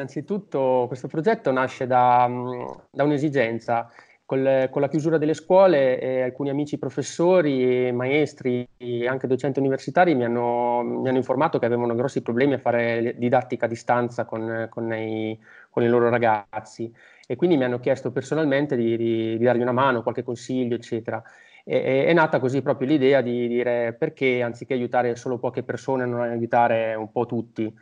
innanzitutto questo progetto nasce da, mm, da un'esigenza. Col, con la chiusura delle scuole eh, alcuni amici professori, maestri e anche docenti universitari mi hanno, mi hanno, informato che avevano grossi problemi a fare didattica a distanza con, con, i, con i, loro ragazzi e quindi mi hanno chiesto personalmente di, di, di dargli una mano, qualche consiglio, eccetera. E, e, è nata così proprio l'idea di dire perché anziché aiutare solo poche persone non aiutare un po' tutti.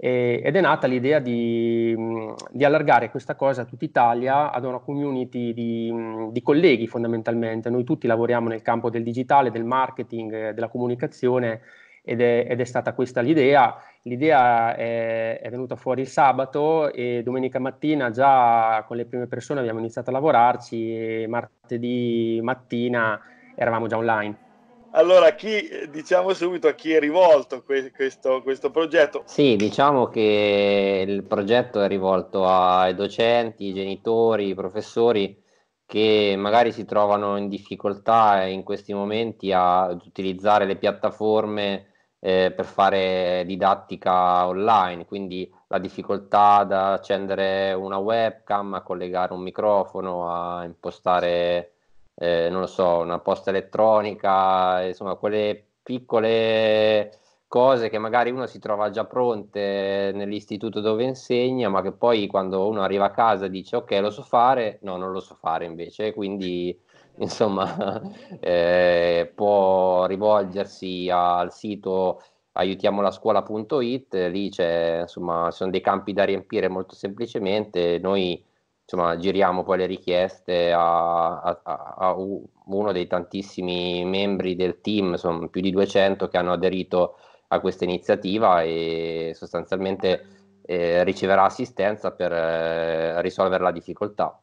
E, ed è nata l'idea di, mm, di, allargare questa cosa a tutta Italia, ad una community di, mm, di, colleghi fondamentalmente. Noi tutti lavoriamo nel campo del digitale, del marketing, eh, della comunicazione ed è, ed è stata questa l'idea. L'idea è, è, venuta fuori il sabato e domenica mattina già con le prime persone abbiamo iniziato a lavorarci e martedì mattina eravamo già online. Allora, chi, diciamo subito a chi è rivolto que- questo, questo, progetto? Sì, diciamo che il progetto è rivolto ai docenti, ai genitori, ai professori che magari si trovano in difficoltà in questi momenti ad utilizzare le piattaforme eh, per fare didattica online, quindi la difficoltà ad accendere una webcam, a collegare un microfono, a impostare eh, non lo so, una posta elettronica, insomma, quelle piccole cose che magari uno si trova già pronte nell'istituto dove insegna, ma che poi quando uno arriva a casa dice ok, lo so fare, no, non lo so fare invece, quindi insomma eh, può rivolgersi al sito aiutiamolascuola.it, lì c'è, insomma, sono dei campi da riempire molto semplicemente, noi insomma, giriamo poi le richieste a, a, a uno dei tantissimi membri del team, sono più di 200 che hanno aderito a questa iniziativa e sostanzialmente eh, riceverà assistenza per eh, risolvere la difficoltà.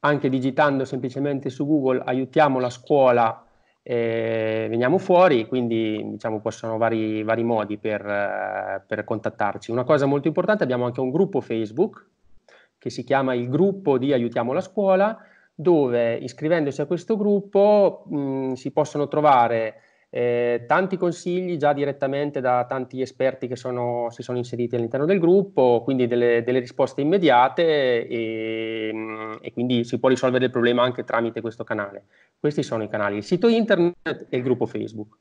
Anche digitando semplicemente su Google aiutiamo la scuola eh, veniamo fuori, quindi diciamo possono vari, vari modi per, eh, per, contattarci. Una cosa molto importante, abbiamo anche un gruppo Facebook che si chiama il gruppo di Aiutiamo la Scuola, dove iscrivendosi a questo gruppo mh, si possono trovare eh, tanti consigli già direttamente da tanti esperti che sono, si sono inseriti all'interno del gruppo, quindi delle, delle risposte immediate e, e, quindi si può risolvere il problema anche tramite questo canale. Questi sono i canali, il sito internet e il gruppo Facebook.